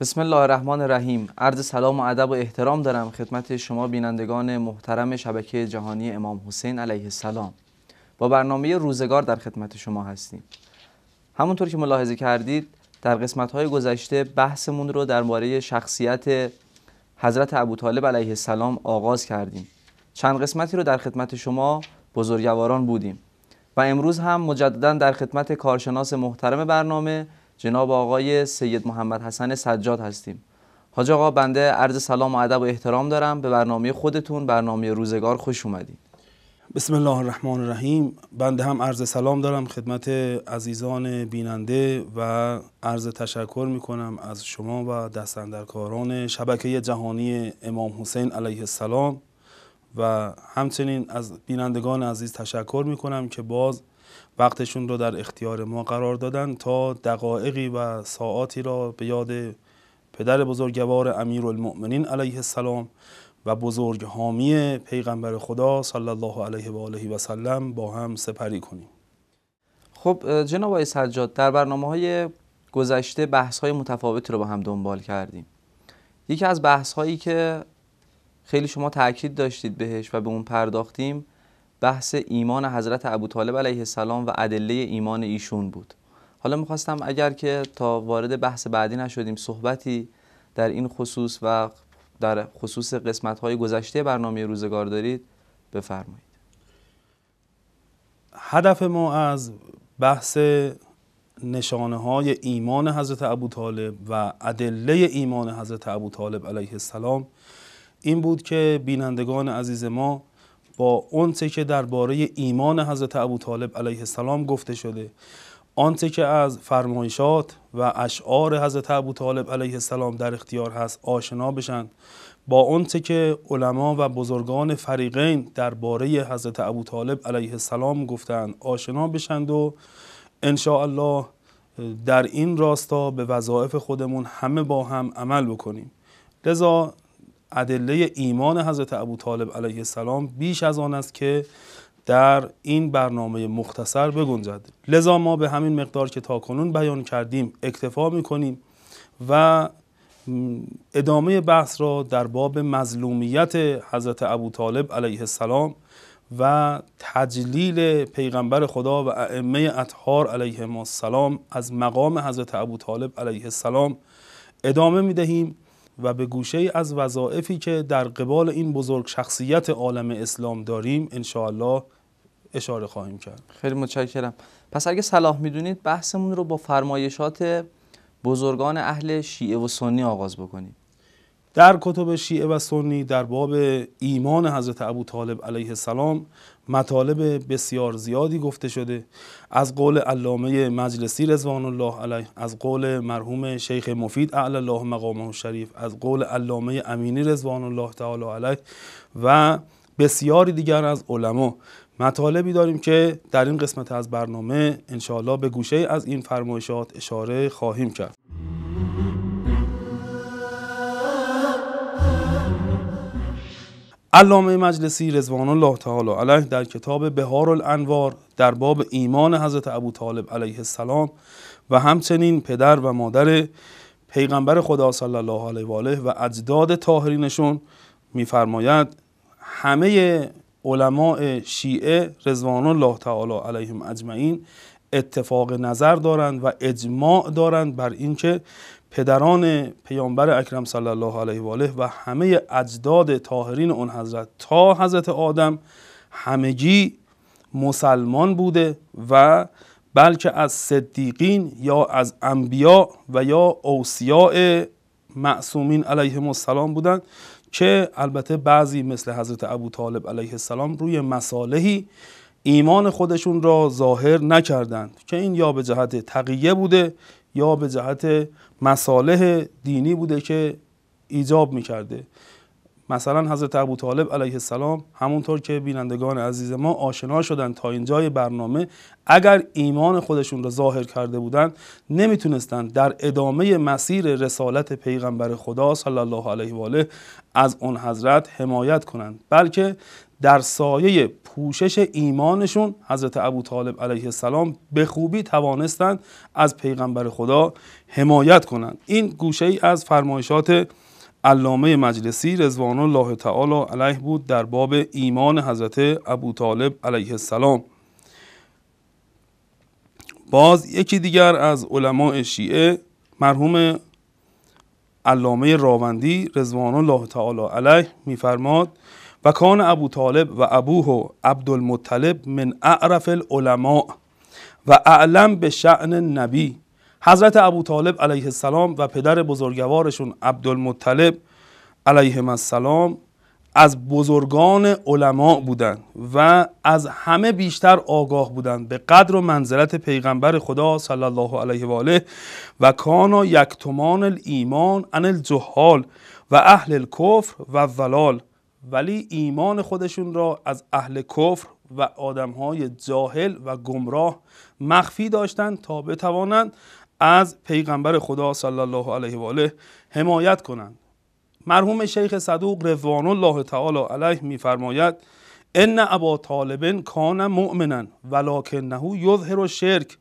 بسم الله الرحمن الرحیم عرض سلام و ادب و احترام دارم خدمت شما بینندگان محترم شبکه جهانی امام حسین علیه السلام با برنامه روزگار در خدمت شما هستیم همونطور که ملاحظه کردید در قسمت های گذشته بحثمون رو درباره شخصیت حضرت ابوطالب علیه السلام آغاز کردیم چند قسمتی رو در خدمت شما بزرگواران بودیم و امروز هم مجددا در خدمت کارشناس محترم برنامه جناب آقای سید محمد حسن سجاد هستیم حاج آقا بنده عرض سلام و ادب و احترام دارم به برنامه خودتون برنامه روزگار خوش اومدید بسم الله الرحمن الرحیم بنده هم عرض سلام دارم خدمت عزیزان بیننده و عرض تشکر می کنم از شما و دستندرکاران شبکه جهانی امام حسین علیه السلام و همچنین از بینندگان عزیز تشکر می کنم که باز وقتشون رو در اختیار ما قرار دادن تا دقایقی و ساعاتی را به یاد پدر بزرگوار امیر المؤمنین علیه السلام و بزرگ حامی پیغمبر خدا صلی الله علیه و آله و سلم با هم سپری کنیم خب جناب آقای سجاد در برنامه های گذشته بحث های متفاوتی رو با هم دنبال کردیم یکی از بحث هایی که خیلی شما تاکید داشتید بهش و به اون پرداختیم بحث ایمان حضرت ابو طالب علیه السلام و ادله ایمان ایشون بود حالا میخواستم اگر که تا وارد بحث بعدی نشدیم صحبتی در این خصوص و در خصوص قسمت های گذشته برنامه روزگار دارید بفرمایید هدف ما از بحث نشانه های ایمان حضرت ابو طالب و ادله ایمان حضرت ابو طالب علیه السلام این بود که بینندگان عزیز ما با اونچه که درباره ایمان حضرت ابو طالب علیه السلام گفته شده آنچه که از فرمایشات و اشعار حضرت ابو طالب علیه السلام در اختیار هست آشنا بشن با آنچه که علما و بزرگان فریقین درباره حضرت ابو طالب علیه السلام گفتند آشنا بشند و الله در این راستا به وظایف خودمون همه با هم عمل بکنیم لذا ادله ایمان حضرت ابو طالب علیه السلام بیش از آن است که در این برنامه مختصر بگنجد لذا ما به همین مقدار که تاکنون بیان کردیم اکتفا میکنیم و ادامه بحث را در باب مظلومیت حضرت ابو طالب علیه السلام و تجلیل پیغمبر خدا و ائمه اطهار علیهم السلام از مقام حضرت ابو طالب علیه السلام ادامه می دهیم و به گوشه از وظائفی که در قبال این بزرگ شخصیت عالم اسلام داریم انشاءالله اشاره خواهیم کرد خیلی متشکرم پس اگه صلاح میدونید بحثمون رو با فرمایشات بزرگان اهل شیعه و سنی آغاز بکنید در کتب شیعه و سنی در باب ایمان حضرت ابو طالب علیه السلام مطالب بسیار زیادی گفته شده از قول علامه مجلسی رضوان الله علیه از قول مرحوم شیخ مفید اعلی الله مقامه شریف از قول علامه امینی رضوان الله تعالی علیه و بسیاری دیگر از علما مطالبی داریم که در این قسمت از برنامه انشاءالله به گوشه از این فرمایشات اشاره خواهیم کرد علامه مجلسی رضوان الله تعالی علیه در کتاب بهار الانوار در باب ایمان حضرت ابو طالب علیه السلام و همچنین پدر و مادر پیغمبر خدا صلی الله علیه و آله و اجداد طاهرینشون میفرماید همه علماء شیعه رضوان الله تعالی علیهم اجمعین اتفاق نظر دارند و اجماع دارند بر اینکه پدران پیامبر اکرم صلی الله علیه و آله و همه اجداد طاهرین اون حضرت تا حضرت آدم همگی مسلمان بوده و بلکه از صدیقین یا از انبیا و یا اوسیاء معصومین علیه السلام بودند که البته بعضی مثل حضرت ابو طالب علیه السلام روی مصالحی ایمان خودشون را ظاهر نکردند که این یا به جهت تقیه بوده یا به جهت مصالح دینی بوده که ایجاب میکرده مثلا حضرت ابو طالب علیه السلام همونطور که بینندگان عزیز ما آشنا شدن تا اینجای برنامه اگر ایمان خودشون را ظاهر کرده بودند نمیتونستند در ادامه مسیر رسالت پیغمبر خدا صلی الله علیه و آله از اون حضرت حمایت کنند بلکه در سایه پوشش ایمانشون حضرت ابو طالب علیه السلام به خوبی توانستند از پیغمبر خدا حمایت کنند این گوشه ای از فرمایشات علامه مجلسی رضوان الله تعالی علیه بود در باب ایمان حضرت ابو طالب علیه السلام باز یکی دیگر از علماء شیعه مرحوم علامه راوندی رضوان الله تعالی علیه میفرماد و کان ابو طالب و ابوه و المطلب من اعرف العلماء و اعلم به شعن نبی حضرت ابو طالب علیه السلام و پدر بزرگوارشون المطلب علیه السلام از بزرگان علما بودند و از همه بیشتر آگاه بودند به قدر و منزلت پیغمبر خدا صلی الله علیه و آله و یک تومان الایمان عن الجهال و اهل الکفر و ولال ولی ایمان خودشون را از اهل کفر و آدمهای جاهل و گمراه مخفی داشتند تا بتوانند از پیغمبر خدا صلی الله علیه و آله حمایت کنند مرحوم شیخ صدوق رضوان الله تعالی علیه میفرماید ان ابا طالب کان مؤمنا ولکنه یظهر الشرک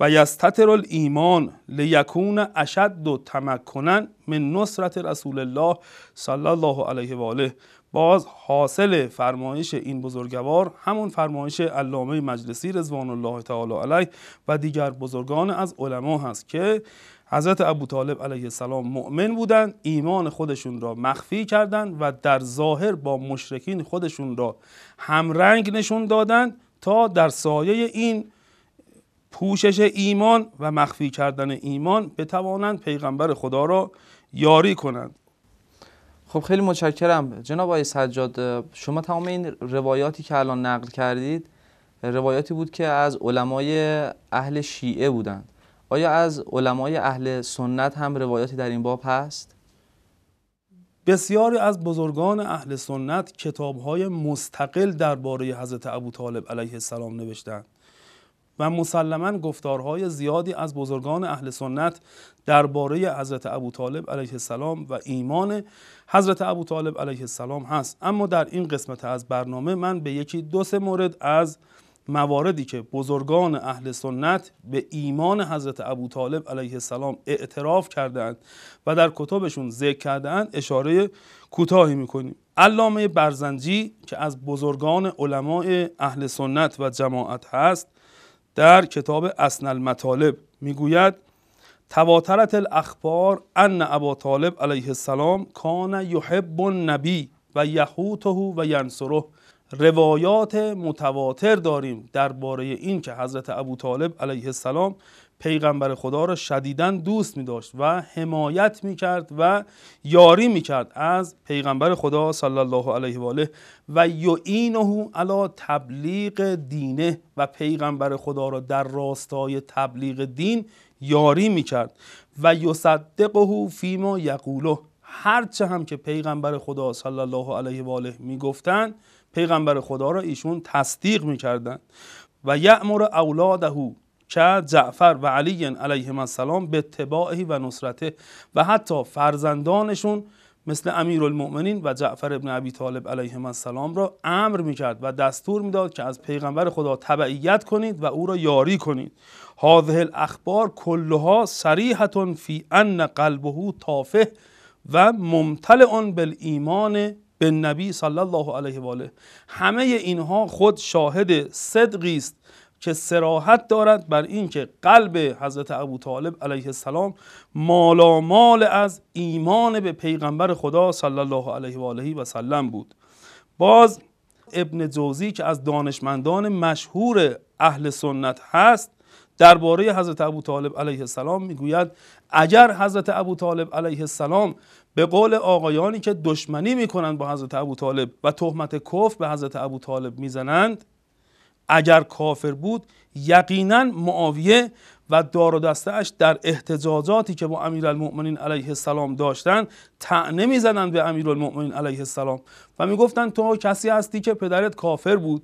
و یستتر الایمان لیکون اشد تمکنا من نصرت رسول الله صلی الله علیه و آله باز حاصل فرمایش این بزرگوار همون فرمایش علامه مجلسی رضوان الله تعالی علیه و دیگر بزرگان از علما هست که حضرت ابو طالب علیه السلام مؤمن بودند ایمان خودشون را مخفی کردند و در ظاهر با مشرکین خودشون را همرنگ نشون دادند تا در سایه این پوشش ایمان و مخفی کردن ایمان بتوانند پیغمبر خدا را یاری کنند خب خیلی متشکرم جناب آقای سجاد شما تمام این روایاتی که الان نقل کردید روایاتی بود که از علمای اهل شیعه بودند آیا از علمای اهل سنت هم روایاتی در این باب هست؟ بسیاری از بزرگان اهل سنت کتابهای مستقل درباره حضرت ابوطالب طالب علیه السلام نوشتند و مسلما گفتارهای زیادی از بزرگان اهل سنت درباره حضرت ابو طالب علیه السلام و ایمان حضرت ابو طالب علیه السلام هست اما در این قسمت از برنامه من به یکی دو سه مورد از مواردی که بزرگان اهل سنت به ایمان حضرت ابو طالب علیه السلام اعتراف کردند و در کتابشون ذکر کردند اشاره کوتاهی میکنیم علامه برزنجی که از بزرگان علمای اهل سنت و جماعت هست در کتاب اسن المطالب میگوید تواترت الاخبار ان ابا طالب علیه السلام کان یحب النبی و یحوته و ینصره روایات متواتر داریم درباره این که حضرت ابو طالب علیه السلام پیغمبر خدا را شدیدا دوست می داشت و حمایت می کرد و یاری می کرد از پیغمبر خدا صلی الله علیه و آله و یعینه علی تبلیغ دینه و پیغمبر خدا را در راستای تبلیغ دین یاری می کرد و یصدقه فیما یقوله هرچه هم که پیغمبر خدا صلی الله علیه و آله می پیغمبر خدا را ایشون تصدیق می کردن و یعمر اولاده کرد جعفر و علی علیهم السلام به اتباعه و نصرته و حتی فرزندانشون مثل امیر المؤمنین و جعفر ابن ابی طالب علیه السلام را امر میکرد و دستور میداد که از پیغمبر خدا تبعیت کنید و او را یاری کنید هذه الاخبار کلها سریحتون فی ان قلبه تافه و ممتلع بالایمان به نبی صلی الله علیه و آله همه اینها خود شاهد صدقی است که سراحت دارد بر اینکه قلب حضرت ابو طالب علیه السلام مال از ایمان به پیغمبر خدا صلی الله علیه و آله و سلم بود باز ابن جوزی که از دانشمندان مشهور اهل سنت هست درباره حضرت ابو طالب علیه السلام میگوید اگر حضرت ابو طالب علیه السلام به قول آقایانی که دشمنی میکنند با حضرت ابو طالب و تهمت کفر به حضرت ابو طالب میزنند اگر کافر بود یقینا معاویه و دار و دستش در احتجاجاتی که با امیرالمؤمنین علیه السلام داشتند تعنه زدن به المؤمنین علیه السلام و گفتن تو کسی هستی که پدرت کافر بود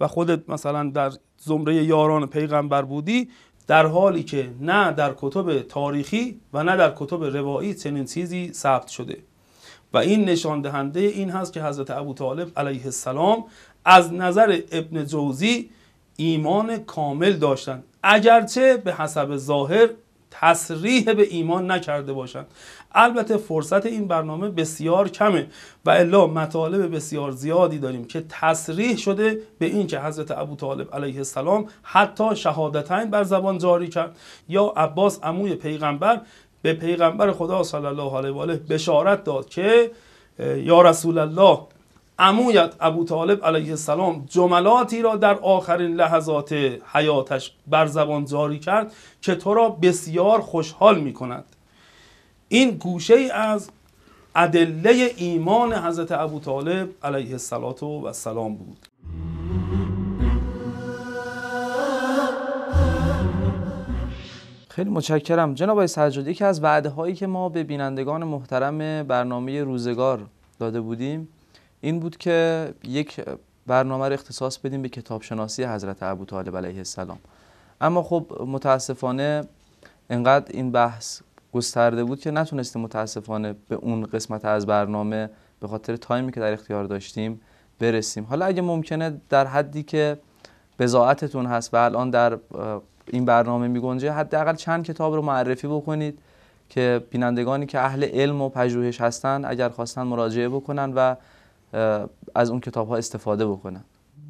و خودت مثلا در زمره یاران پیغمبر بودی در حالی که نه در کتب تاریخی و نه در کتب روایی چنین چیزی ثبت شده و این نشان دهنده این هست که حضرت ابو طالب علیه السلام از نظر ابن جوزی ایمان کامل داشتند اگرچه به حسب ظاهر تصریح به ایمان نکرده باشند البته فرصت این برنامه بسیار کمه و الا مطالب بسیار زیادی داریم که تصریح شده به این که حضرت ابو طالب علیه السلام حتی شهادتین بر زبان جاری کرد یا عباس عموی پیغمبر به پیغمبر خدا صلی الله علیه و آله بشارت داد که یا رسول الله امویت ابو طالب علیه السلام جملاتی را در آخرین لحظات حیاتش بر زبان جاری کرد که تو را بسیار خوشحال می کند این گوشه ای از ادله ایمان حضرت ابو طالب علیه السلام بود خیلی متشکرم جناب آقای که از وعده هایی که ما به بینندگان محترم برنامه روزگار داده بودیم این بود که یک برنامه رو اختصاص بدیم به کتابشناسی حضرت ابو طالب علیه السلام اما خب متاسفانه انقدر این بحث گسترده بود که نتونستیم متاسفانه به اون قسمت از برنامه به خاطر تایمی که در اختیار داشتیم برسیم حالا اگه ممکنه در حدی که بزاعتتون هست و الان در این برنامه می گنجه حداقل چند کتاب رو معرفی بکنید که بینندگانی که اهل علم و پژوهش هستن اگر خواستن مراجعه بکنن و از اون کتاب ها استفاده بکنن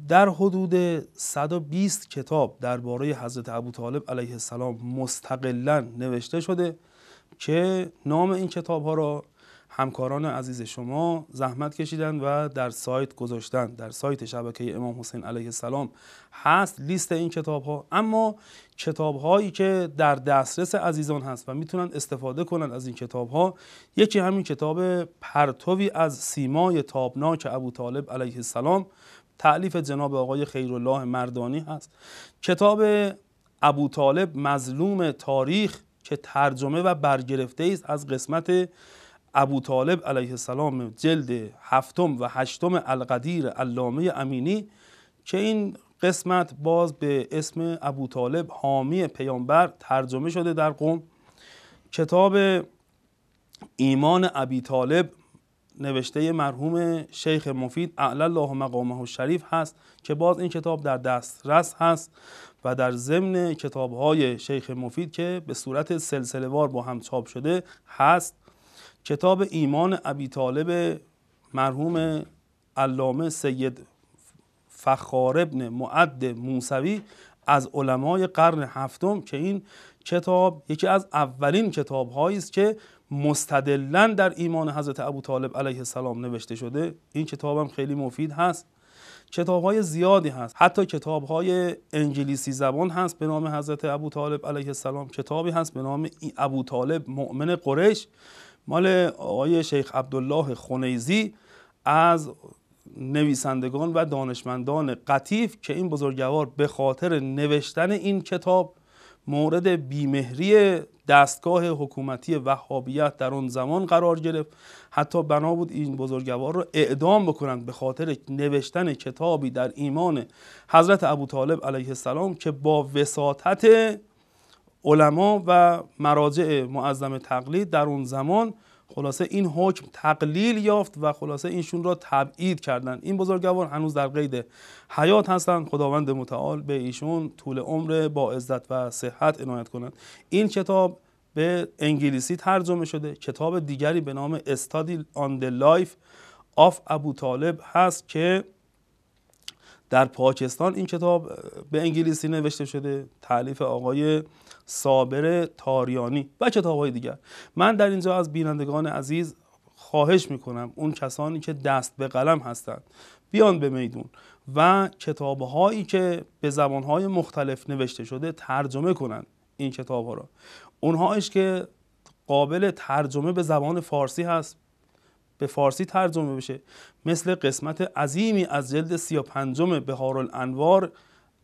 در حدود 120 کتاب درباره حضرت ابو طالب علیه السلام مستقلا نوشته شده که نام این کتاب ها را همکاران عزیز شما زحمت کشیدن و در سایت گذاشتن در سایت شبکه امام حسین علیه السلام هست لیست این کتاب ها اما کتاب هایی که در دسترس عزیزان هست و میتونن استفاده کنند از این کتاب ها یکی همین کتاب پرتوی از سیمای تابناک ابو طالب علیه السلام تعلیف جناب آقای خیرالله مردانی هست کتاب ابو طالب مظلوم تاریخ که ترجمه و برگرفته است از قسمت ابو طالب علیه السلام جلد هفتم و هشتم القدیر علامه امینی که این قسمت باز به اسم ابو طالب حامی پیامبر ترجمه شده در قوم کتاب ایمان ابی طالب نوشته مرحوم شیخ مفید اعلی الله مقامه و شریف هست که باز این کتاب در دسترس هست و در ضمن کتاب های شیخ مفید که به صورت سلسله وار با هم چاپ شده هست کتاب ایمان ابی طالب مرحوم علامه سید فخار ابن معد موسوی از علمای قرن هفتم که این کتاب یکی از اولین کتاب است که مستدلا در ایمان حضرت ابو طالب علیه السلام نوشته شده این کتاب هم خیلی مفید هست کتاب های زیادی هست حتی کتاب های انگلیسی زبان هست به نام حضرت ابو طالب علیه السلام کتابی هست به نام ابو طالب مؤمن قریش مال آقای شیخ عبدالله خونیزی از نویسندگان و دانشمندان قطیف که این بزرگوار به خاطر نوشتن این کتاب مورد بیمهری دستگاه حکومتی وهابیت در آن زمان قرار گرفت حتی بنا بود این بزرگوار را اعدام بکنند به خاطر نوشتن کتابی در ایمان حضرت ابوطالب علیه السلام که با وساطت علما و مراجع معظم تقلید در اون زمان خلاصه این حکم تقلیل یافت و خلاصه اینشون را تبعید کردند این بزرگوار هنوز در قید حیات هستند خداوند متعال به ایشون طول عمر با عزت و صحت عنایت کنند این کتاب به انگلیسی ترجمه شده کتاب دیگری به نام استادی آن دی لایف آف ابو طالب هست که در پاکستان این کتاب به انگلیسی نوشته شده تعلیف آقای صابر تاریانی و کتاب های دیگر من در اینجا از بینندگان عزیز خواهش میکنم اون کسانی که دست به قلم هستند بیان به میدون و کتاب هایی که به زبان های مختلف نوشته شده ترجمه کنند این کتاب ها را اونهاش که قابل ترجمه به زبان فارسی هست به فارسی ترجمه بشه مثل قسمت عظیمی از جلد سی و پنجم بهار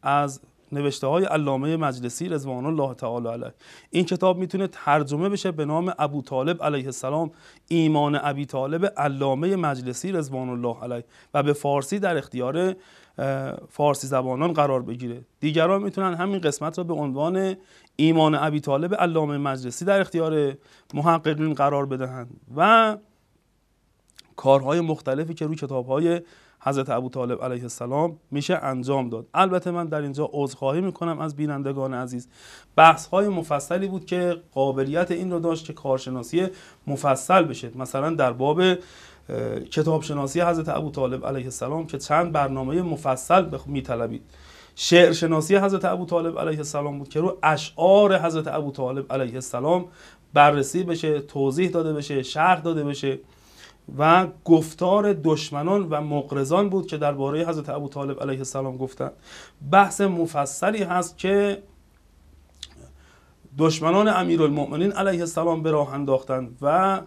از نوشته های علامه مجلسی رضوان الله تعالی علیه این کتاب میتونه ترجمه بشه به نام ابو طالب علیه السلام ایمان ابی طالب علامه مجلسی رضوان الله علیه و به فارسی در اختیار فارسی زبانان قرار بگیره دیگران میتونن همین قسمت را به عنوان ایمان ابی طالب علامه مجلسی در اختیار محققین قرار بدهند و کارهای مختلفی که روی کتابهای حضرت ابو طالب علیه السلام میشه انجام داد البته من در اینجا عذرخواهی میکنم از بینندگان عزیز بحث های مفصلی بود که قابلیت این رو داشت که کارشناسی مفصل بشه مثلا در باب کتاب شناسی حضرت ابو طالب علیه السلام که چند برنامه مفصل بخ... میطلبید شعر شناسی حضرت ابو طالب علیه السلام بود که رو اشعار حضرت ابو طالب علیه السلام بررسی بشه توضیح داده بشه شرح داده بشه و گفتار دشمنان و مقرزان بود که درباره حضرت ابو طالب علیه السلام گفتند بحث مفصلی هست که دشمنان امیرالمؤمنین علیه السلام به راه انداختند و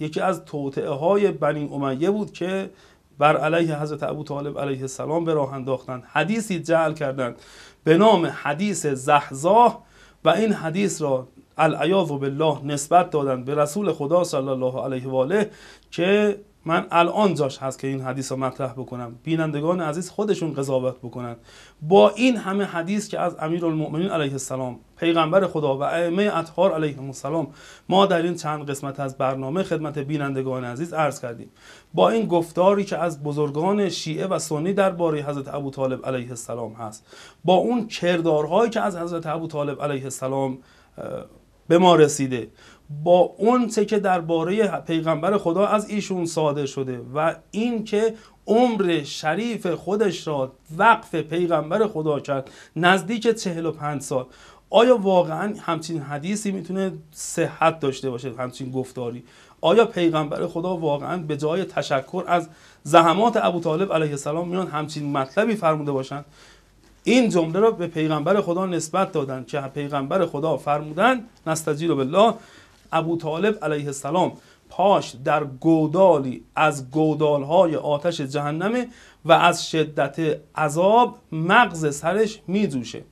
یکی از توطعه های بنی امیه بود که بر علیه حضرت ابو طالب علیه السلام به راه انداختند حدیثی جعل کردند به نام حدیث زحزاه و این حدیث را به بالله نسبت دادن به رسول خدا صلی الله علیه و آله که من الان جاش هست که این حدیث رو مطرح بکنم بینندگان عزیز خودشون قضاوت بکنن با این همه حدیث که از امیرالمؤمنین علیه السلام پیغمبر خدا و ائمه اطهار علیه السلام ما در این چند قسمت از برنامه خدمت بینندگان عزیز عرض کردیم با این گفتاری که از بزرگان شیعه و سنی درباره حضرت ابو طالب علیه السلام هست با اون کردارهایی که از حضرت ابو طالب علیه السلام به ما رسیده با اون که درباره پیغمبر خدا از ایشون ساده شده و این که عمر شریف خودش را وقف پیغمبر خدا کرد نزدیک 45 سال آیا واقعا همچین حدیثی میتونه صحت داشته باشه همچین گفتاری آیا پیغمبر خدا واقعا به جای تشکر از زحمات ابوطالب طالب علیه السلام میان همچین مطلبی فرموده باشند این جمله را به پیغمبر خدا نسبت دادن که پیغمبر خدا فرمودند نستجیر بالله ابو طالب علیه السلام پاش در گودالی از گودالهای آتش جهنمه و از شدت عذاب مغز سرش میجوشه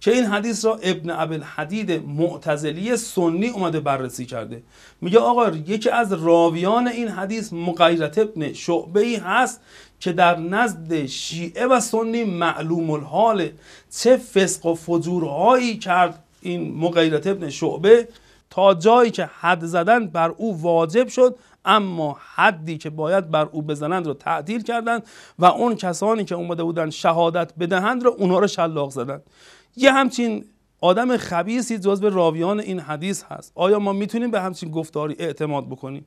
که این حدیث را ابن حدید معتزلی سنی اومده بررسی کرده میگه آقا یکی از راویان این حدیث مقیرت ابن شعبه ای هست که در نزد شیعه و سنی معلوم الحاله چه فسق و فجورهایی کرد این مغیرت ابن شعبه تا جایی که حد زدن بر او واجب شد اما حدی که باید بر او بزنند رو تعدیل کردند و اون کسانی که اومده بودن شهادت بدهند رو اونا رو شلاق زدند یه همچین آدم خبیسی به راویان این حدیث هست آیا ما میتونیم به همچین گفتاری اعتماد بکنیم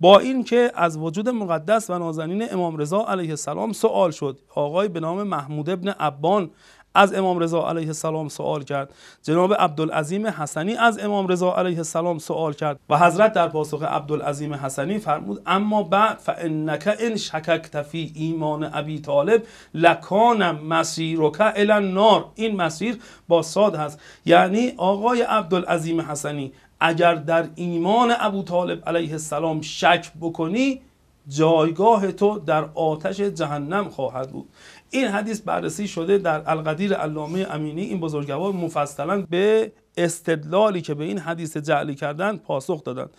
با این که از وجود مقدس و نازنین امام رضا علیه السلام سوال شد آقای به نام محمود ابن عبان از امام رضا علیه السلام سوال کرد جناب عبدالعظیم حسنی از امام رضا علیه السلام سوال کرد و حضرت در پاسخ عبدالعظیم حسنی فرمود اما بعد فانک ان شککت فی ایمان ابی طالب لکان مسیرک الی نار این مسیر با ساد هست یعنی آقای عبدالعظیم حسنی اگر در ایمان ابو طالب علیه السلام شک بکنی جایگاه تو در آتش جهنم خواهد بود این حدیث بررسی شده در القدیر علامه امینی این بزرگوار مفصلا به استدلالی که به این حدیث جعلی کردن پاسخ دادند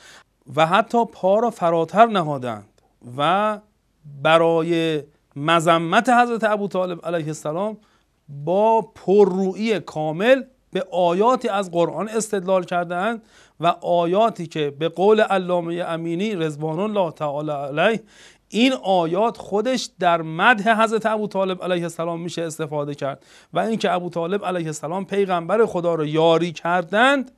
و حتی پا را فراتر نهادند و برای مذمت حضرت ابو طالب علیه السلام با پررویی کامل به آیاتی از قرآن استدلال کردند و آیاتی که به قول علامه امینی رضوان الله تعالی علیه این آیات خودش در مدح حضرت ابو طالب علیه السلام میشه استفاده کرد و اینکه ابو طالب علیه السلام پیغمبر خدا رو یاری کردند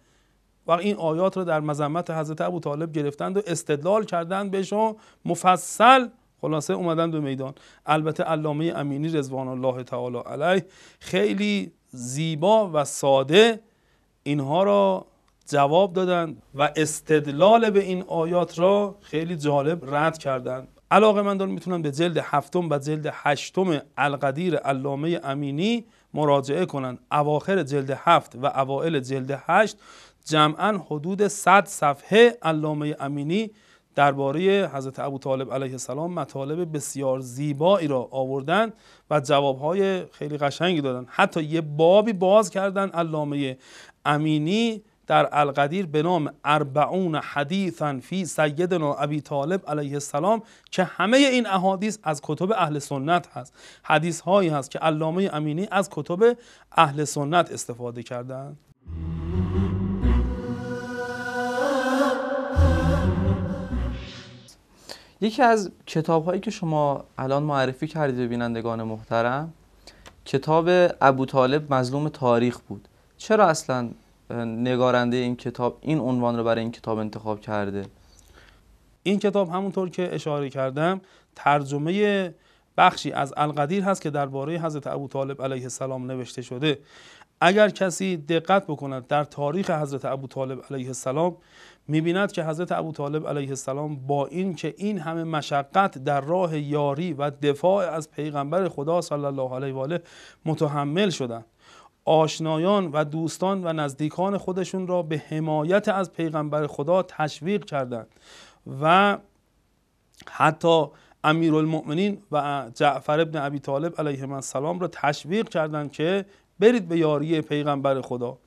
و این آیات رو در مذمت حضرت ابو طالب گرفتند و استدلال کردند شما مفصل خلاصه اومدن به میدان البته علامه امینی رضوان الله تعالی علیه خیلی زیبا و ساده اینها را جواب دادند و استدلال به این آیات را خیلی جالب رد کردند علاقه مندان میتونن به جلد هفتم و جلد هشتم القدیر علامه امینی مراجعه کنند. اواخر جلد هفت و اوائل جلد هشت جمعا حدود 100 صفحه علامه امینی درباره حضرت ابو طالب علیه السلام مطالب بسیار زیبایی را آوردن و جوابهای خیلی قشنگی دادن حتی یه بابی باز کردن علامه امینی در القدیر به نام اربعون حدیثا فی سیدنا ابی طالب علیه السلام که همه این احادیث از کتب اهل سنت هست حدیث هایی هست که علامه امینی از کتب اهل سنت استفاده کردند یکی از کتاب هایی که شما الان معرفی کردید به بینندگان محترم کتاب ابو طالب مظلوم تاریخ بود چرا اصلا نگارنده این کتاب این عنوان رو برای این کتاب انتخاب کرده این کتاب همونطور که اشاره کردم ترجمه بخشی از القدیر هست که درباره حضرت ابو طالب علیه السلام نوشته شده اگر کسی دقت بکند در تاریخ حضرت ابو طالب علیه السلام میبیند که حضرت ابو طالب علیه السلام با این که این همه مشقت در راه یاری و دفاع از پیغمبر خدا صلی الله علیه و آله متحمل شدند آشنایان و دوستان و نزدیکان خودشون را به حمایت از پیغمبر خدا تشویق کردند و حتی امیرالمؤمنین و جعفر ابن ابی طالب علیه سلام را تشویق کردند که برید به یاری پیغمبر خدا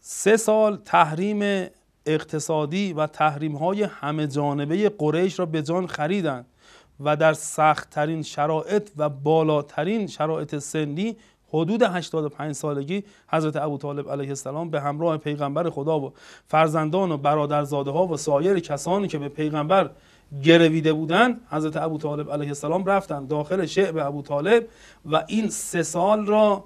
سه سال تحریم اقتصادی و تحریم های همه جانبه قریش را به جان خریدند و در سختترین شرایط و بالاترین شرایط سنی حدود 85 سالگی حضرت ابو طالب علیه السلام به همراه پیغمبر خدا و فرزندان و برادرزاده ها و سایر کسانی که به پیغمبر گرویده بودند حضرت ابو طالب علیه السلام رفتند داخل شعب ابو طالب و این سه سال را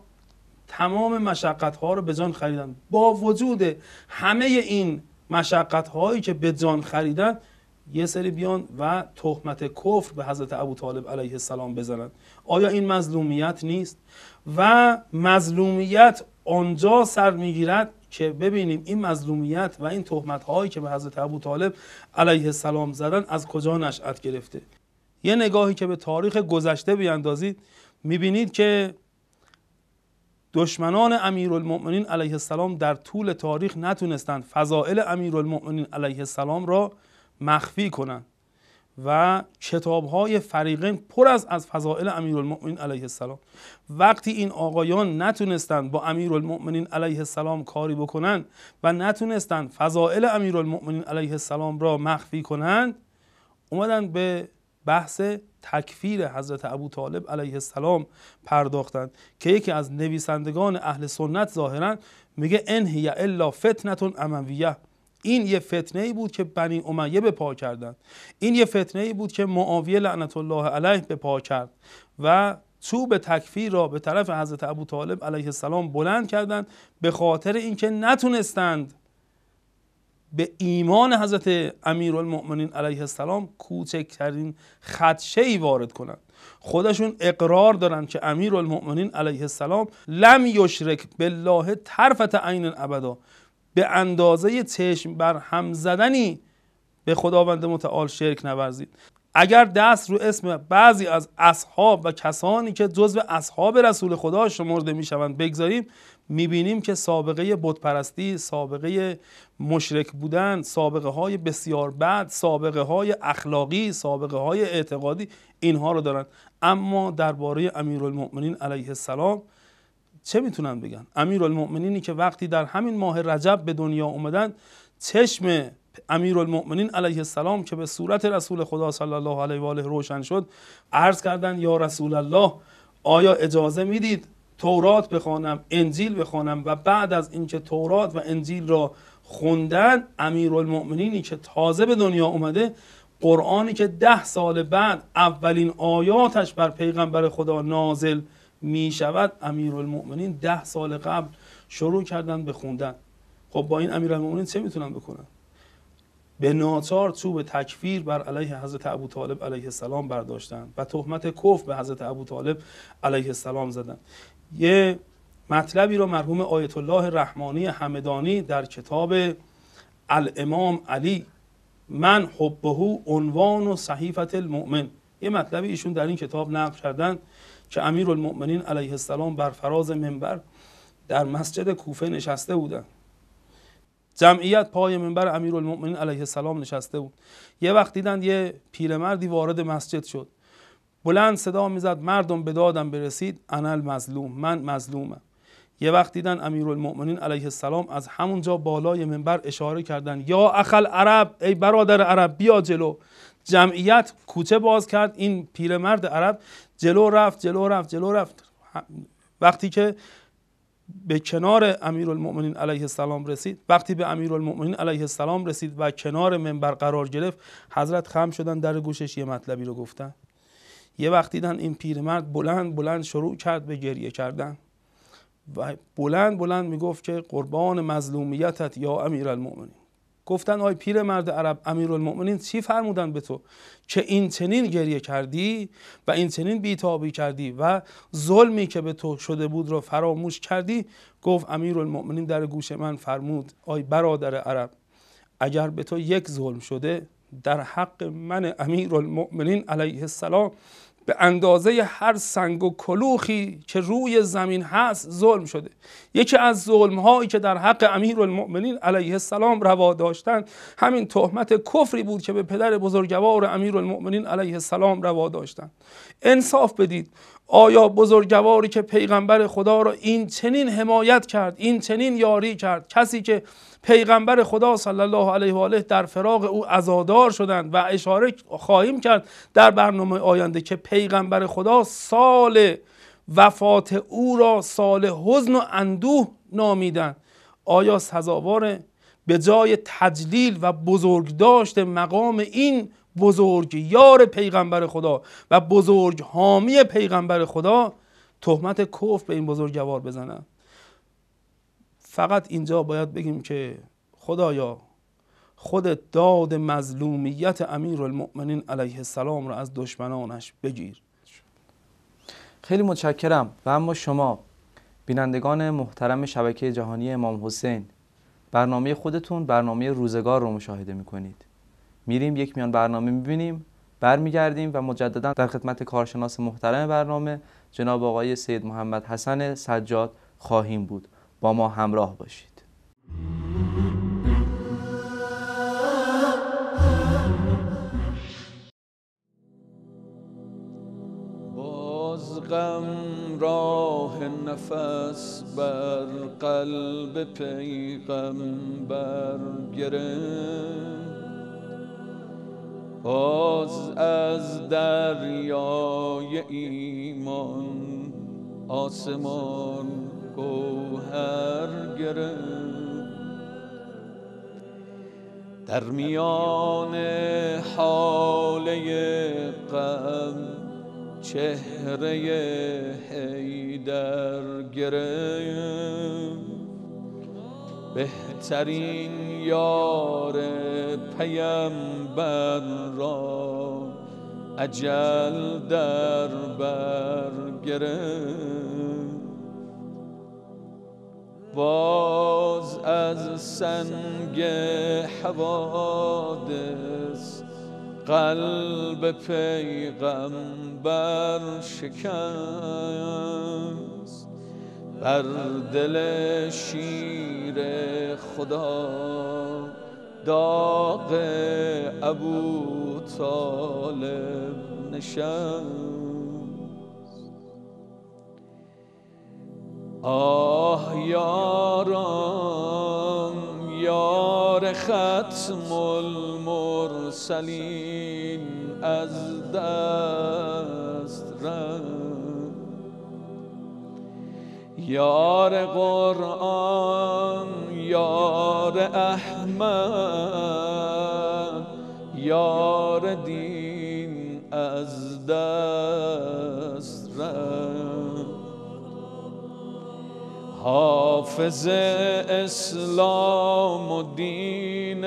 تمام مشقت ها را به جان خریدند با وجود همه این مشقت هایی که به جان خریدند یه سری بیان و تهمت کفر به حضرت ابو طالب علیه السلام بزنن آیا این مظلومیت نیست و مظلومیت آنجا سر میگیرد که ببینیم این مظلومیت و این تهمت هایی که به حضرت ابو طالب علیه السلام زدن از کجا نشأت گرفته یه نگاهی که به تاریخ گذشته بیاندازید میبینید که دشمنان امیرالمؤمنین علیه السلام در طول تاریخ نتونستند فضائل امیرالمؤمنین علیه السلام را مخفی کنند و کتاب های فریقین پر از از فضائل امیرالمؤمنین علیه السلام وقتی این آقایان نتونستند با امیرالمؤمنین علیه السلام کاری بکنند و نتونستند فضائل امیرالمؤمنین علیه السلام را مخفی کنند اومدن به بحث تکفیر حضرت ابو طالب علیه السلام پرداختند که یکی از نویسندگان اهل سنت ظاهرا میگه انهی الا فتنتون امویه این یه فتنه ای بود که بنی امیه به پا کردند این یه فتنه ای بود که معاویه لعنت الله علیه به پا کرد و به تکفیر را به طرف حضرت ابو طالب علیه السلام بلند کردند به خاطر اینکه نتونستند به ایمان حضرت امیرالمؤمنین علیه السلام کوچکترین خدشه ای وارد کنند خودشون اقرار دارند که امیرالمؤمنین علیه السلام لم یشرک بالله طرفت عین ابدا به اندازه چشم بر هم زدنی به خداوند متعال شرک نورزید اگر دست رو اسم بعضی از اصحاب و کسانی که جزو اصحاب رسول خدا شمرده میشوند بگذاریم میبینیم که سابقه بتپرستی سابقه مشرک بودن سابقه های بسیار بد سابقه های اخلاقی سابقه های اعتقادی اینها رو دارند اما درباره امیرالمؤمنین علیه السلام چه میتونن بگن امیرالمؤمنینی که وقتی در همین ماه رجب به دنیا اومدن چشم امیرالمؤمنین علیه السلام که به صورت رسول خدا صلی الله علیه و آله روشن شد عرض کردن یا رسول الله آیا اجازه میدید تورات بخوانم انجیل بخوانم و بعد از اینکه تورات و انجیل را خوندن امیرالمؤمنینی که تازه به دنیا اومده قرآنی که ده سال بعد اولین آیاتش بر پیغمبر خدا نازل می شود امیر المؤمنین ده سال قبل شروع کردن به خوندن خب با این امیر المؤمنین چه میتونن بکنن به ناتار چوب تکفیر بر علیه حضرت ابو طالب علیه السلام برداشتن و تهمت کف به حضرت ابو طالب علیه السلام زدن یه مطلبی رو مرحوم آیت الله رحمانی حمدانی در کتاب الامام علی من حبهو عنوان و صحیفت المؤمن یه مطلبی ایشون در این کتاب نقل کردن که امیر المؤمنین علیه السلام بر فراز منبر در مسجد کوفه نشسته بودن جمعیت پای منبر امیر المؤمنین علیه السلام نشسته بود یه وقت دیدن یه پیرمردی وارد مسجد شد بلند صدا میزد مردم به دادم برسید انا المظلوم من مظلومم یه وقت دیدن المؤمنین علیه السلام از همونجا بالای منبر اشاره کردن یا اخل عرب ای برادر عرب بیا جلو جمعیت کوچه باز کرد این پیرمرد عرب جلو رفت جلو رفت جلو رفت وقتی که به کنار امیرالمؤمنین علیه السلام رسید وقتی به امیرالمؤمنین علیه السلام رسید و کنار منبر قرار گرفت حضرت خم شدن در گوشش یه مطلبی رو گفتن یه وقتی دیدن این پیرمرد بلند بلند شروع کرد به گریه کردن و بلند بلند میگفت که قربان مظلومیتت یا المؤمنین گفتن آی پیر مرد عرب امیرالمؤمنین چی فرمودن به تو که این چنین گریه کردی و این چنین بیتابی کردی و ظلمی که به تو شده بود را فراموش کردی گفت امیرالمؤمنین در گوش من فرمود آی برادر عرب اگر به تو یک ظلم شده در حق من امیرالمؤمنین علیه السلام به اندازه هر سنگ و کلوخی که روی زمین هست ظلم شده یکی از ظلم هایی که در حق امیر المؤمنین علیه السلام روا داشتند همین تهمت کفری بود که به پدر بزرگوار امیر المؤمنین علیه السلام روا داشتند انصاف بدید آیا بزرگواری که پیغمبر خدا را این چنین حمایت کرد این چنین یاری کرد کسی که پیغمبر خدا صلی الله علیه و آله در فراغ او ازادار شدند و اشاره خواهیم کرد در برنامه آینده که پیغمبر خدا سال وفات او را سال حزن و اندوه نامیدند آیا سزاوار به جای تجلیل و بزرگداشت مقام این بزرگ یار پیغمبر خدا و بزرگ حامی پیغمبر خدا تهمت کفر به این بزرگوار بزنن فقط اینجا باید بگیم که خدایا خود داد مظلومیت امیر المؤمنین علیه السلام را از دشمنانش بگیر خیلی متشکرم و اما شما بینندگان محترم شبکه جهانی امام حسین برنامه خودتون برنامه روزگار رو مشاهده میکنید میریم یک میان برنامه میبینیم برمیگردیم و مجددا در خدمت کارشناس محترم برنامه جناب آقای سید محمد حسن سجاد خواهیم بود با ما همراه باشید غم راه نفس بر قلب پیغمبر گرفت باز از دریای ایمان آسمان گوهر گرفت در میان حاله قم چهره حیدر گرفت بهترین یاره پیمبر را اجل در بر باز از سنگ حوادث قلب پیغمبر شکست بر دل شیر خدا داغ ابو طالب نشست آه یارم یار ختم المرسلین از دست رفت یار قرآن یار احمد من یار دین از دست حافظ اسلام و دین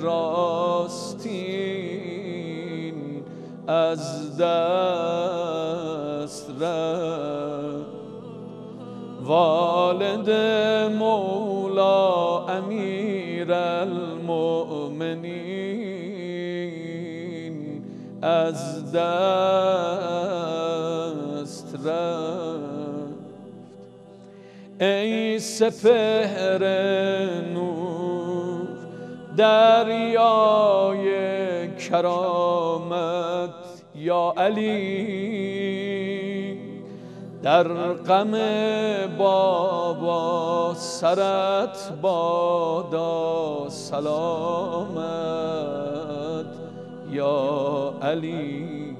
راستین از دست رفت والد مولا امین امیر المؤمنین از دست رفت ای سپهر نور دریای کرامت یا علی در غم بابا سرت بادا سلامت یا علی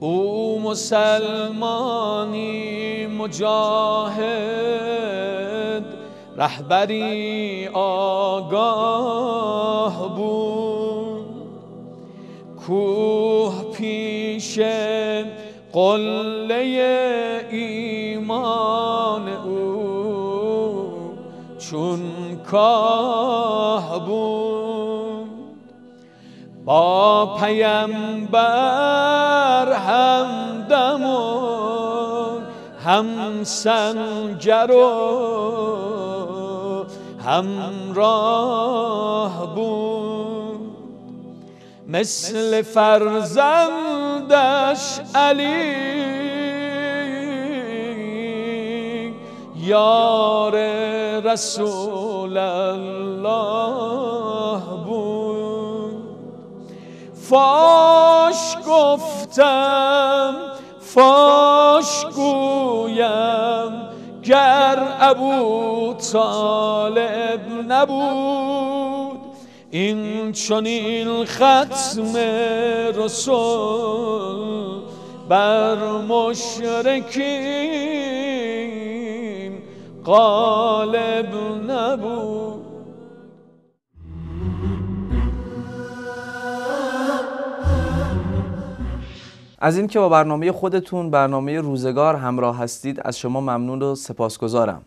او مسلمانی مجاهد رهبری آگاه بود کو میشه قله ایمان او چون کاه بود با پیمبر دم و هم سنجر و راه بود مثل فرزندش علی یار رسول الله بود فاش گفتم فاش گویم گر ابو طالب نبود این این ختم رسول بر مشرکین قالب نبود از اینکه با برنامه خودتون برنامه روزگار همراه هستید از شما ممنون و سپاسگزارم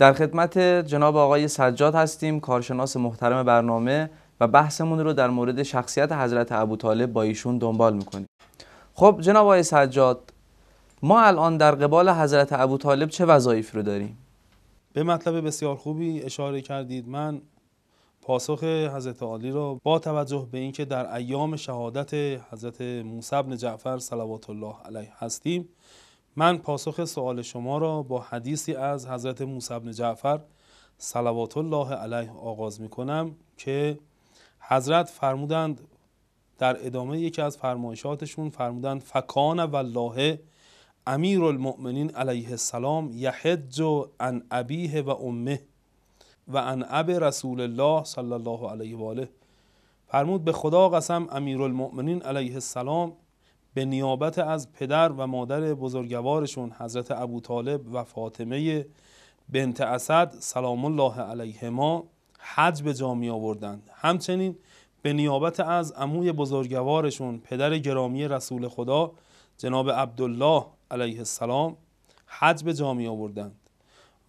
در خدمت جناب آقای سجاد هستیم کارشناس محترم برنامه و بحثمون رو در مورد شخصیت حضرت ابوطالب با ایشون دنبال میکنیم خب جناب آقای سجاد ما الان در قبال حضرت طالب چه وظایف رو داریم به مطلب بسیار خوبی اشاره کردید من پاسخ حضرت عالی را با توجه به اینکه در ایام شهادت حضرت موسی بن جعفر صلوات الله علیه هستیم من پاسخ سوال شما را با حدیثی از حضرت موسی بن جعفر صلوات الله علیه آغاز می کنم که حضرت فرمودند در ادامه یکی از فرمایشاتشون فرمودند فکان والله امیر المؤمنین علیه السلام یحج عن ابیه و امه و عن اب رسول الله صلی الله علیه و آله فرمود به خدا قسم امیر المؤمنین علیه السلام به نیابت از پدر و مادر بزرگوارشون حضرت ابو طالب و فاطمه بنت اسد سلام الله علیهما حج به جا می آوردند همچنین به نیابت از عموی بزرگوارشون پدر گرامی رسول خدا جناب عبدالله علیه السلام حج به جا می آوردند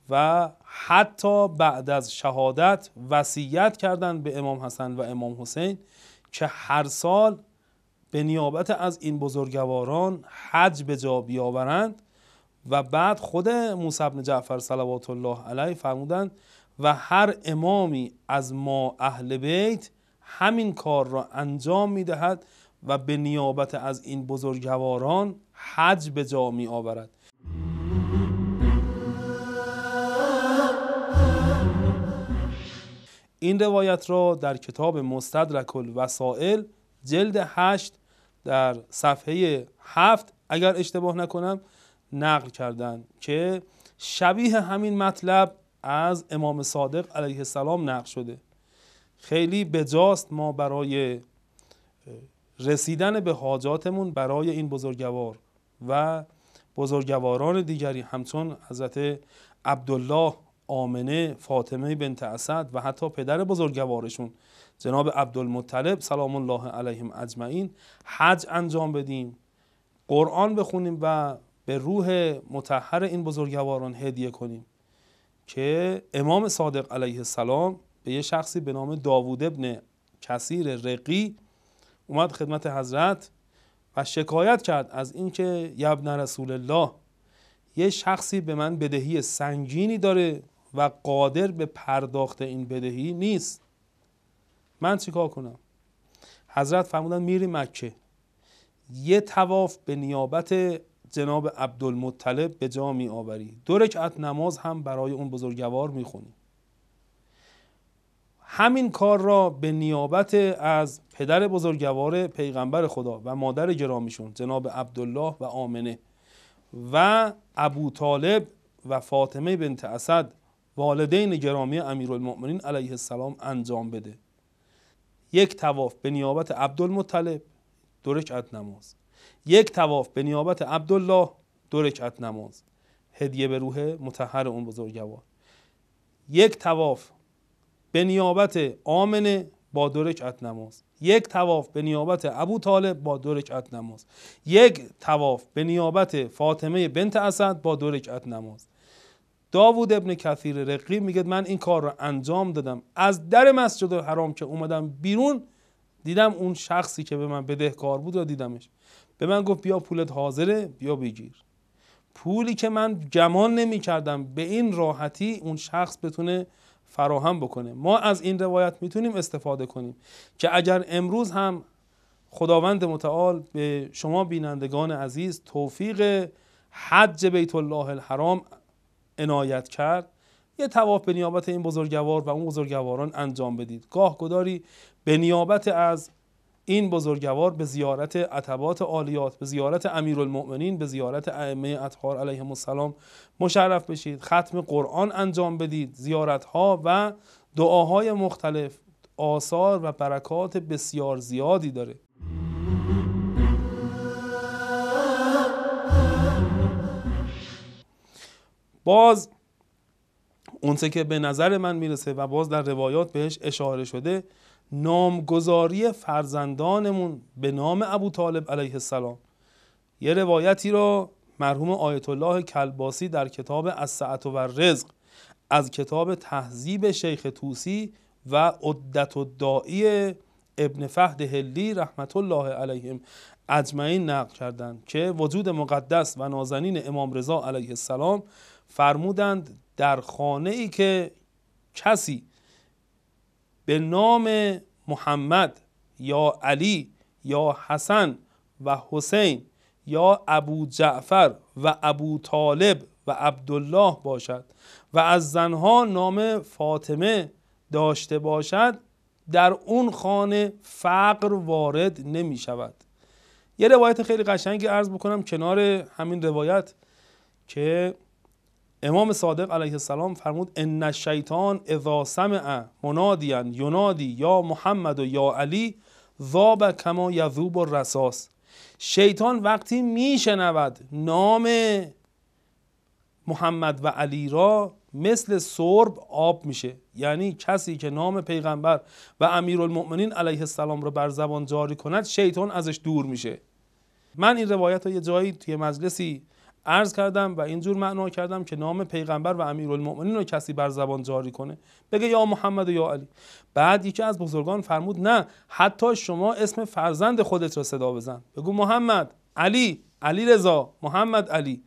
و حتی بعد از شهادت وصیت کردند به امام حسن و امام حسین که هر سال به نیابت از این بزرگواران حج به جا بیاورند و بعد خود موسی بن جعفر صلوات الله علیه فرمودند و هر امامی از ما اهل بیت همین کار را انجام دهد و به نیابت از این بزرگواران حج به جا می آورد این روایت را در کتاب مستدرک الوسائل جلد هشت در صفحه هفت اگر اشتباه نکنم نقل کردن که شبیه همین مطلب از امام صادق علیه السلام نقل شده خیلی بجاست ما برای رسیدن به حاجاتمون برای این بزرگوار و بزرگواران دیگری همچون حضرت عبدالله آمنه فاطمه بنت اسد و حتی پدر بزرگوارشون جناب عبدالمطلب سلام الله علیهم اجمعین حج انجام بدیم قرآن بخونیم و به روح متحر این بزرگواران هدیه کنیم که امام صادق علیه السلام به یه شخصی به نام داوود ابن کسیر رقی اومد خدمت حضرت و شکایت کرد از اینکه یبن رسول الله یه شخصی به من بدهی سنگینی داره و قادر به پرداخت این بدهی نیست من چیکار کنم حضرت فرمودن میری مکه یه تواف به نیابت جناب عبدالمطلب به جا می آوری دو رکعت نماز هم برای اون بزرگوار می خونی همین کار را به نیابت از پدر بزرگوار پیغمبر خدا و مادر گرامیشون جناب عبدالله و آمنه و ابو طالب و فاطمه بنت اسد والدین گرامی امیرالمؤمنین علیه السلام انجام بده یک تواف به نیابت عبدالمطلب دو رکعت نماز یک تواف به نیابت عبدالله دو رکعت نماز هدیه به روح متحر اون بزرگوار یک تواف به نیابت آمنه با دو رکعت نماز یک تواف به نیابت ابو طالب با دو رکعت نماز یک تواف به نیابت فاطمه بنت اسد با دو رکعت نماز داوود ابن کثیر رقی میگه من این کار را انجام دادم از در مسجد حرام که اومدم بیرون دیدم اون شخصی که به من بدهکار بود را دیدمش به من گفت بیا پولت حاضره بیا بگیر پولی که من گمان نمی کردم به این راحتی اون شخص بتونه فراهم بکنه ما از این روایت میتونیم استفاده کنیم که اگر امروز هم خداوند متعال به شما بینندگان عزیز توفیق حج بیت الله الحرام عنایت کرد یه تواف به نیابت این بزرگوار و اون بزرگواران انجام بدید گاه گداری به نیابت از این بزرگوار به زیارت عتبات عالیات به زیارت امیرالمؤمنین به زیارت ائمه اطهار علیه السلام مشرف بشید ختم قرآن انجام بدید زیارت ها و دعاهای مختلف آثار و برکات بسیار زیادی داره باز اونسه که به نظر من میرسه و باز در روایات بهش اشاره شده نامگذاری فرزندانمون به نام ابو طالب علیه السلام یه روایتی را مرحوم آیت الله کلباسی در کتاب از سعت و رزق از کتاب تهذیب شیخ توسی و عدت و دائی ابن فهد هلی رحمت الله علیهم اجمعین نقل کردند که وجود مقدس و نازنین امام رضا علیه السلام فرمودند در خانه ای که کسی به نام محمد یا علی یا حسن و حسین یا ابو جعفر و ابو طالب و عبدالله باشد و از زنها نام فاطمه داشته باشد در اون خانه فقر وارد نمی شود یه روایت خیلی قشنگی عرض بکنم کنار همین روایت که امام صادق علیه السلام فرمود ان الشیطان اذا سمع منادیا ینادی یا محمد و یا علی ذاب کما یذوب الرصاص شیطان وقتی میشنود نام محمد و علی را مثل سرب آب میشه یعنی کسی که نام پیغمبر و امیرالمؤمنین علیه السلام را بر زبان جاری کند شیطان ازش دور میشه من این روایت رو یه جایی توی مجلسی عرض کردم و اینجور معنا کردم که نام پیغمبر و امیرالمؤمنین رو کسی بر زبان جاری کنه بگه یا محمد و یا علی بعد یکی از بزرگان فرمود نه حتی شما اسم فرزند خودت را صدا بزن بگو محمد علی علی رضا محمد علی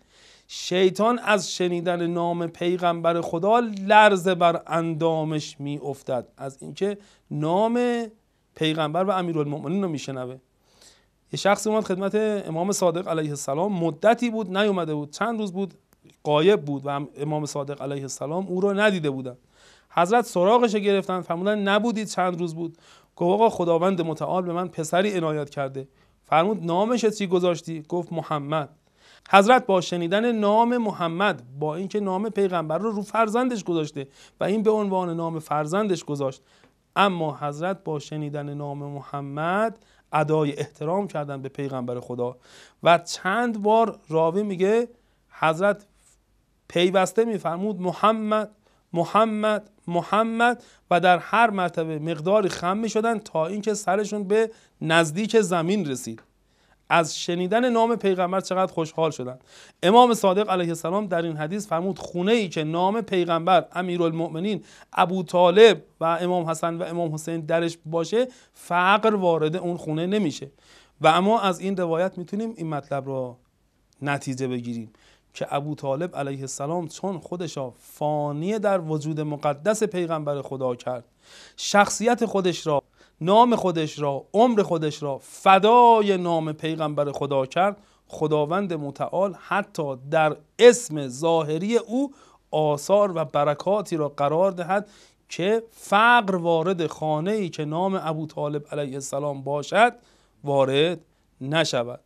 شیطان از شنیدن نام پیغمبر خدا لرزه بر اندامش میافتد از اینکه نام پیغمبر و امیرالمؤمنین رو میشنوه یه شخصی اومد خدمت امام صادق علیه السلام مدتی بود نیومده بود چند روز بود قایب بود و امام صادق علیه السلام او را ندیده بودن حضرت سراغش گرفتن فرمودن نبودی چند روز بود گفت آقا خداوند متعال به من پسری عنایت کرده فرمود نامش چی گذاشتی گفت محمد حضرت با شنیدن نام محمد با اینکه نام پیغمبر رو رو فرزندش گذاشته و این به عنوان نام فرزندش گذاشت اما حضرت با شنیدن نام محمد ادای احترام کردن به پیغمبر خدا و چند بار راوی میگه حضرت پیوسته میفرمود محمد محمد محمد و در هر مرتبه مقداری خم میشدن تا اینکه سرشون به نزدیک زمین رسید از شنیدن نام پیغمبر چقدر خوشحال شدند امام صادق علیه السلام در این حدیث فرمود خونه ای که نام پیغمبر امیرالمؤمنین ابو طالب و امام حسن و امام حسین درش باشه فقر وارد اون خونه نمیشه و اما از این روایت میتونیم این مطلب را نتیجه بگیریم که ابو طالب علیه السلام چون خودشا فانی در وجود مقدس پیغمبر خدا کرد شخصیت خودش را نام خودش را عمر خودش را فدای نام پیغمبر خدا کرد خداوند متعال حتی در اسم ظاهری او آثار و برکاتی را قرار دهد که فقر وارد خانه ای که نام ابو طالب علیه السلام باشد وارد نشود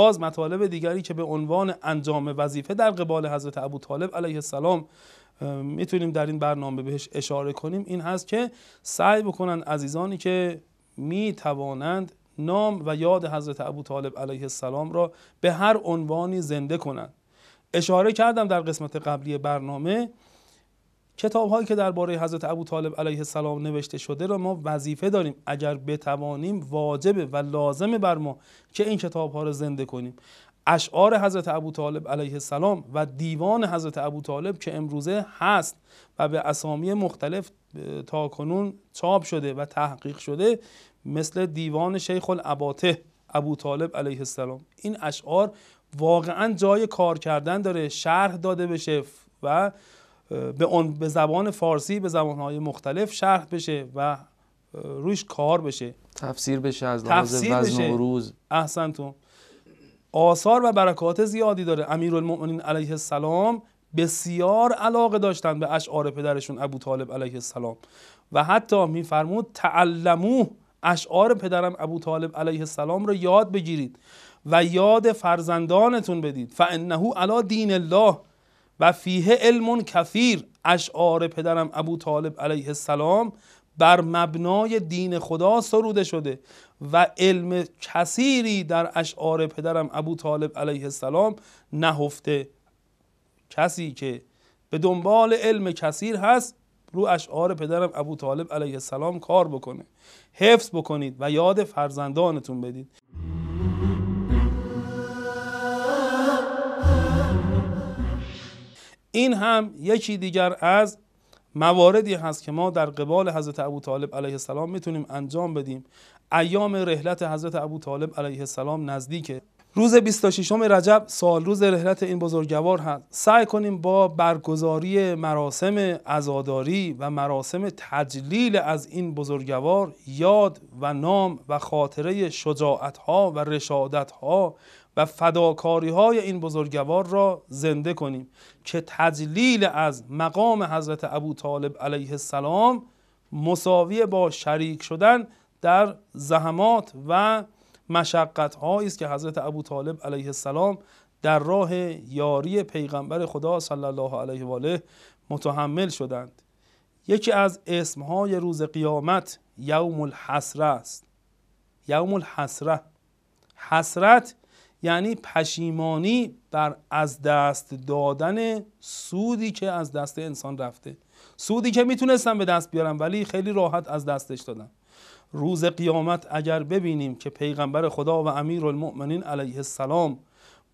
باز مطالب دیگری که به عنوان انجام وظیفه در قبال حضرت ابو طالب علیه السلام میتونیم در این برنامه بهش اشاره کنیم این هست که سعی بکنند عزیزانی که میتوانند نام و یاد حضرت ابو طالب علیه السلام را به هر عنوانی زنده کنند اشاره کردم در قسمت قبلی برنامه کتاب هایی که درباره حضرت ابو طالب علیه السلام نوشته شده را ما وظیفه داریم اگر بتوانیم واجبه و لازمه بر ما که این کتاب ها را زنده کنیم اشعار حضرت ابو طالب علیه السلام و دیوان حضرت ابو طالب که امروزه هست و به اسامی مختلف تا کنون چاپ شده و تحقیق شده مثل دیوان شیخ العباته ابو طالب علیه السلام این اشعار واقعا جای کار کردن داره شرح داده بشه و به, اون به زبان فارسی به زبانهای مختلف شرح بشه و روش کار بشه تفسیر بشه از لحاظ وزن و احسنتون آثار و برکات زیادی داره امیرالمؤمنین علیه السلام بسیار علاقه داشتن به اشعار پدرشون ابو طالب علیه السلام و حتی میفرمود تعلمو اشعار پدرم ابو طالب علیه السلام رو یاد بگیرید و یاد فرزندانتون بدید فانه علی دین الله و فیه علم کثیر اشعار پدرم ابو طالب علیه السلام بر مبنای دین خدا سروده شده و علم کثیری در اشعار پدرم ابو طالب علیه السلام نهفته کسی که به دنبال علم کثیر هست رو اشعار پدرم ابو طالب علیه السلام کار بکنه حفظ بکنید و یاد فرزندانتون بدید این هم یکی دیگر از مواردی هست که ما در قبال حضرت ابو طالب علیه السلام میتونیم انجام بدیم ایام رحلت حضرت ابو طالب علیه السلام نزدیکه روز 26 رجب سال روز رحلت این بزرگوار هست سعی کنیم با برگزاری مراسم عزاداری و مراسم تجلیل از این بزرگوار یاد و نام و خاطره شجاعت ها و رشادت ها و فداکاری های این بزرگوار را زنده کنیم که تجلیل از مقام حضرت ابو طالب علیه السلام مساوی با شریک شدن در زحمات و مشقت هایی است که حضرت ابو طالب علیه السلام در راه یاری پیغمبر خدا صلی الله علیه و آله متحمل شدند یکی از های روز قیامت یوم الحسره است یوم الحسره حسرت یعنی پشیمانی بر از دست دادن سودی که از دست انسان رفته سودی که میتونستم به دست بیارم ولی خیلی راحت از دستش دادم روز قیامت اگر ببینیم که پیغمبر خدا و امیر المؤمنین علیه السلام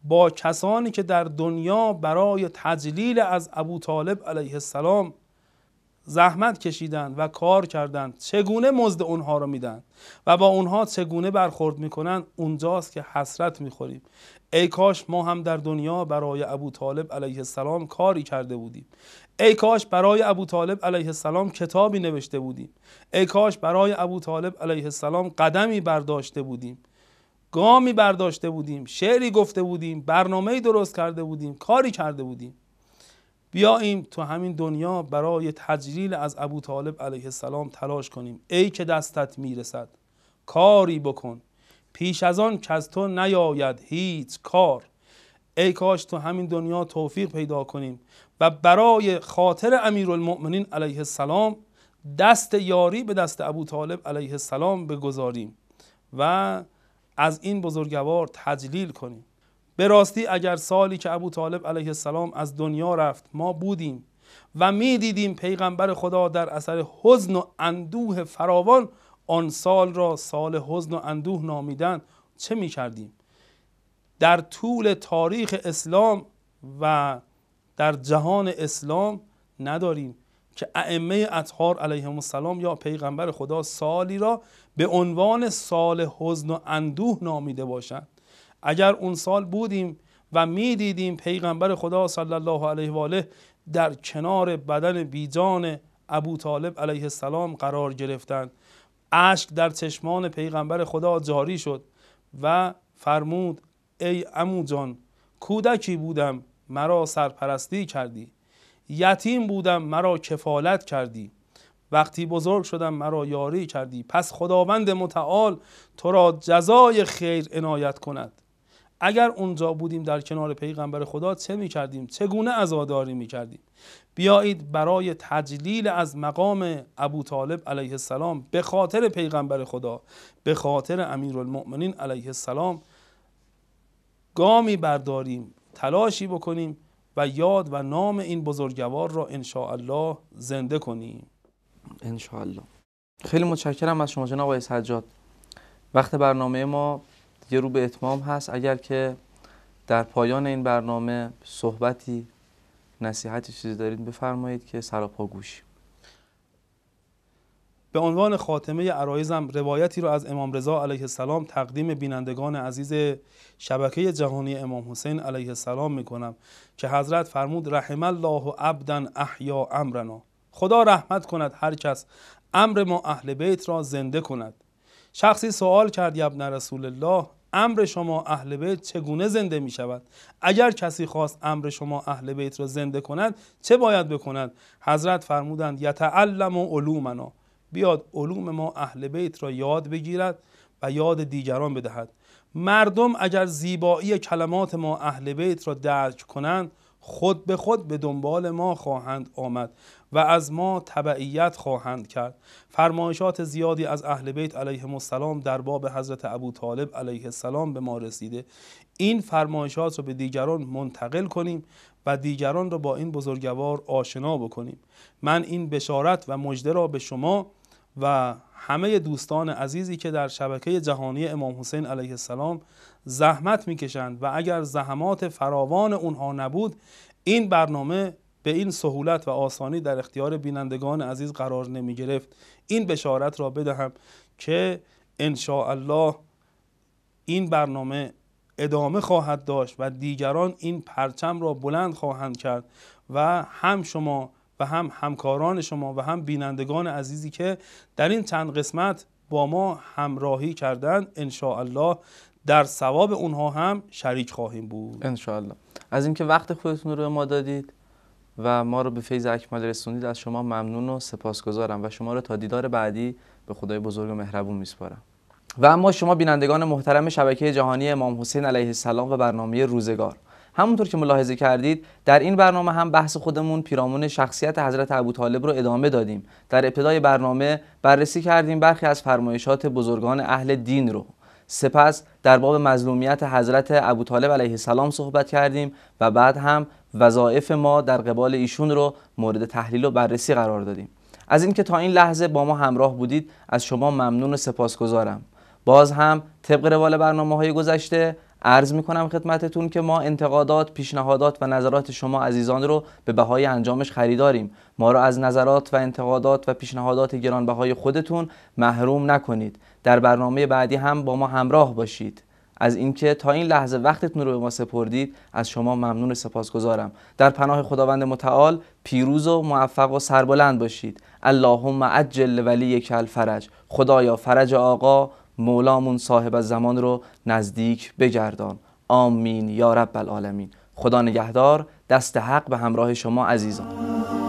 با کسانی که در دنیا برای تجلیل از ابو طالب علیه السلام زحمت کشیدند و کار کردند چگونه مزد اونها رو میدن و با اونها چگونه برخورد میکنند اونجاست که حسرت میخوریم ای کاش ما هم در دنیا برای ابو طالب علیه السلام کاری کرده بودیم ای کاش برای ابو طالب علیه السلام کتابی نوشته بودیم ای کاش برای ابو طالب علیه السلام قدمی برداشته بودیم گامی برداشته بودیم شعری گفته بودیم برنامه درست کرده بودیم کاری کرده بودیم بیاییم تو همین دنیا برای تجلیل از ابو طالب علیه السلام تلاش کنیم ای که دستت میرسد کاری بکن پیش از آن که از تو نیاید هیچ کار ای کاش تو همین دنیا توفیق پیدا کنیم و برای خاطر امیرالمؤمنین علیه السلام دست یاری به دست ابو طالب علیه السلام بگذاریم و از این بزرگوار تجلیل کنیم به راستی اگر سالی که ابو طالب علیه السلام از دنیا رفت ما بودیم و می دیدیم پیغمبر خدا در اثر حزن و اندوه فراوان آن سال را سال حزن و اندوه نامیدن چه می کردیم؟ در طول تاریخ اسلام و در جهان اسلام نداریم که ائمه اطهار علیهم السلام یا پیغمبر خدا سالی را به عنوان سال حزن و اندوه نامیده باشند اگر اون سال بودیم و میدیدیم پیغمبر خدا صلی الله علیه و آله در کنار بدن بیجان ابو طالب علیه السلام قرار گرفتند اشک در چشمان پیغمبر خدا جاری شد و فرمود ای امو جان کودکی بودم مرا سرپرستی کردی یتیم بودم مرا کفالت کردی وقتی بزرگ شدم مرا یاری کردی پس خداوند متعال تو را جزای خیر عنایت کند اگر اونجا بودیم در کنار پیغمبر خدا چه می کردیم چگونه عزاداری می کردیم بیایید برای تجلیل از مقام ابو طالب علیه السلام به خاطر پیغمبر خدا به خاطر امیر المؤمنین علیه السلام گامی برداریم تلاشی بکنیم و یاد و نام این بزرگوار را ان الله زنده کنیم ان الله خیلی متشکرم از شما جناب آقای سجاد وقت برنامه ما یه رو به اتمام هست اگر که در پایان این برنامه صحبتی نصیحتی چیزی دارید بفرمایید که سراپا گوشیم به عنوان خاتمه عرایزم روایتی را رو از امام رضا علیه السلام تقدیم بینندگان عزیز شبکه جهانی امام حسین علیه السلام می کنم که حضرت فرمود رحم الله عبدا احیا امرنا خدا رحمت کند هر کس امر ما اهل بیت را زنده کند شخصی سوال کرد یبن رسول الله امر شما اهل بیت چگونه زنده می شود اگر کسی خواست امر شما اهل بیت را زنده کند چه باید بکند حضرت فرمودند یتعلم و علومنا بیاد علوم ما اهل بیت را یاد بگیرد و یاد دیگران بدهد مردم اگر زیبایی کلمات ما اهل بیت را درک کنند خود به خود به دنبال ما خواهند آمد و از ما تبعیت خواهند کرد فرمایشات زیادی از اهل بیت علیه السلام در باب حضرت ابو طالب علیه السلام به ما رسیده این فرمایشات را به دیگران منتقل کنیم و دیگران را با این بزرگوار آشنا بکنیم من این بشارت و مژده را به شما و همه دوستان عزیزی که در شبکه جهانی امام حسین علیه السلام زحمت میکشند و اگر زحمات فراوان اونها نبود این برنامه به این سهولت و آسانی در اختیار بینندگان عزیز قرار نمی گرفت این بشارت را بدهم که انشاءالله الله این برنامه ادامه خواهد داشت و دیگران این پرچم را بلند خواهند کرد و هم شما و هم همکاران شما و هم بینندگان عزیزی که در این چند قسمت با ما همراهی کردند ان الله در ثواب اونها هم شریک خواهیم بود ان از اینکه وقت خودتون رو به ما دادید و ما رو به فیض اکمل رسوندید از شما ممنون و سپاسگزارم و شما رو تا دیدار بعدی به خدای بزرگ و مهربون میسپارم و اما شما بینندگان محترم شبکه جهانی امام حسین علیه السلام و برنامه روزگار همونطور که ملاحظه کردید در این برنامه هم بحث خودمون پیرامون شخصیت حضرت ابوطالب رو ادامه دادیم در ابتدای برنامه بررسی کردیم برخی از فرمایشات بزرگان اهل دین رو سپس در باب مظلومیت حضرت ابوطالب علیه السلام صحبت کردیم و بعد هم وظایف ما در قبال ایشون رو مورد تحلیل و بررسی قرار دادیم از اینکه تا این لحظه با ما همراه بودید از شما ممنون و سپاسگزارم باز هم طبق روال برنامه های گذشته عرض می کنم خدمتتون که ما انتقادات، پیشنهادات و نظرات شما عزیزان رو به بهای انجامش خریداریم. ما را از نظرات و انتقادات و پیشنهادات گرانبهای خودتون محروم نکنید. در برنامه بعدی هم با ما همراه باشید. از اینکه تا این لحظه وقتتون رو به ما سپردید از شما ممنون سپاسگزارم در پناه خداوند متعال پیروز و موفق و سربلند باشید اللهم عجل ولی الفرج خدایا فرج آقا مولامون صاحب زمان رو نزدیک بگردان آمین یا رب العالمین خدا نگهدار دست حق به همراه شما عزیزان